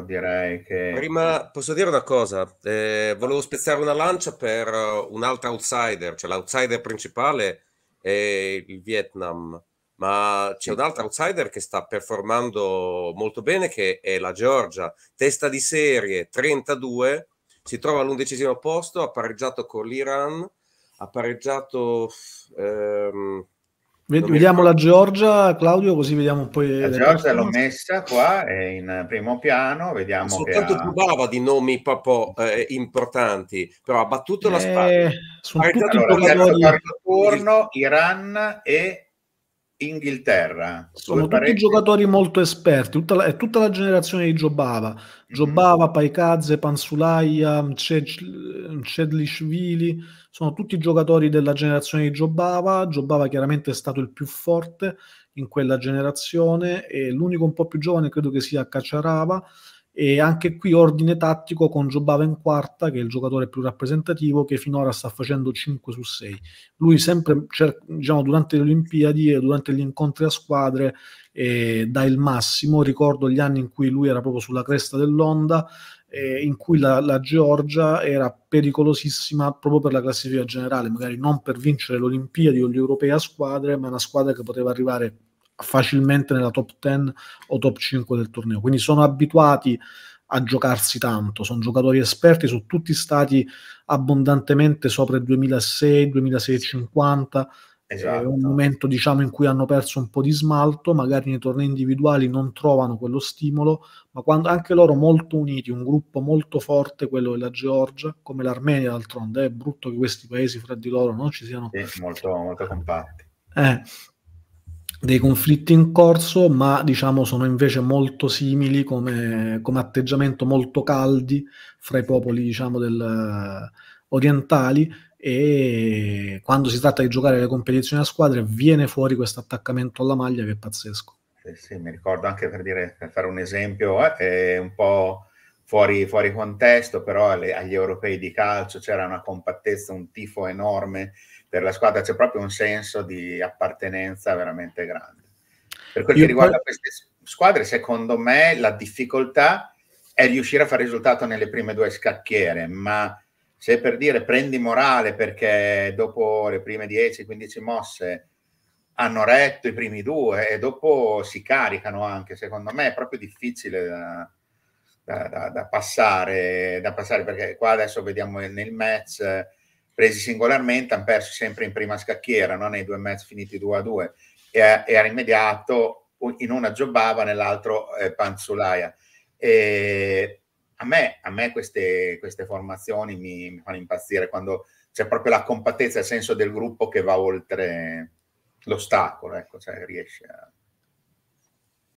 direi che... Prima posso dire una cosa, eh, volevo spezzare una lancia per eh, un'altra outsider, cioè l'outsider principale è il Vietnam, ma c'è un altro outsider che sta performando molto bene che è la Georgia, testa di serie 32, si trova all'undicesimo posto, ha pareggiato con l'Iran, ha pareggiato... Ehm, Vediamo la Georgia, Claudio, così vediamo poi. La Georgia l'ho messa qua, è in primo piano, vediamo. Soltanto ha... brava di nomi proprio eh, importanti, però ha battuto eh, la Spagna. Sono Parita tutti allora, terzo, quarto turno, Iran e Inghilterra. Sono tutti giocatori molto esperti, tutta la, è tutta la generazione di Giobava. Giobava, mm. Paikadze, Pansulaia, Cedlishvili, sono tutti giocatori della generazione di Giobava, Giobava chiaramente è stato il più forte in quella generazione e l'unico un po' più giovane credo che sia Cacciarava e anche qui ordine tattico con Giobava in quarta che è il giocatore più rappresentativo che finora sta facendo 5 su 6 lui sempre diciamo, durante le Olimpiadi e durante gli incontri a squadre eh, dà il massimo ricordo gli anni in cui lui era proprio sulla cresta dell'onda eh, in cui la, la, Georgia era pericolosissima proprio per la classifica generale, magari non per vincere le Olimpiadi o gli europei a squadre, ma una squadra che poteva arrivare facilmente nella top 10 o top 5 del torneo. Quindi sono abituati a giocarsi tanto, sono giocatori esperti, sono tutti stati abbondantemente sopra il 2006, 2006 50. Esatto. È un esatto. momento diciamo, in cui hanno perso un po' di smalto, magari nei tornei individuali non trovano quello stimolo, ma quando anche loro molto uniti, un gruppo molto forte, quello della Georgia, come l'Armenia d'altronde, è brutto che questi paesi fra di loro non ci siano... Sì, molto, molto compatti. Eh, dei conflitti in corso, ma diciamo sono invece molto simili come, come atteggiamento molto caldi fra i popoli diciamo del, eh, orientali e quando si tratta di giocare le competizioni a squadre viene fuori questo attaccamento alla maglia che è pazzesco. Sì, sì, mi ricordo anche per, dire, per fare un esempio, eh, è un po' fuori, fuori contesto, però alle, agli europei di calcio c'era una compattezza, un tifo enorme per la squadra, c'è proprio un senso di appartenenza veramente grande. Per quel che Io riguarda poi... queste squadre, secondo me la difficoltà è riuscire a fare risultato nelle prime due scacchiere, ma se per dire prendi morale perché dopo le prime 10-15 mosse hanno retto i primi due e dopo si caricano anche, secondo me è proprio difficile da, da, da, da passare, passare, perché qua adesso vediamo nel match presi singolarmente, hanno perso sempre in prima scacchiera, no? nei due match finiti 2 a 2 e, e ha rimediato in una Giobava, nell'altro eh, Panzulaia. E, me queste, queste formazioni mi, mi, fanno impazzire quando c'è proprio la compattezza, il senso del gruppo che va oltre l'ostacolo, ecco, cioè riesce a...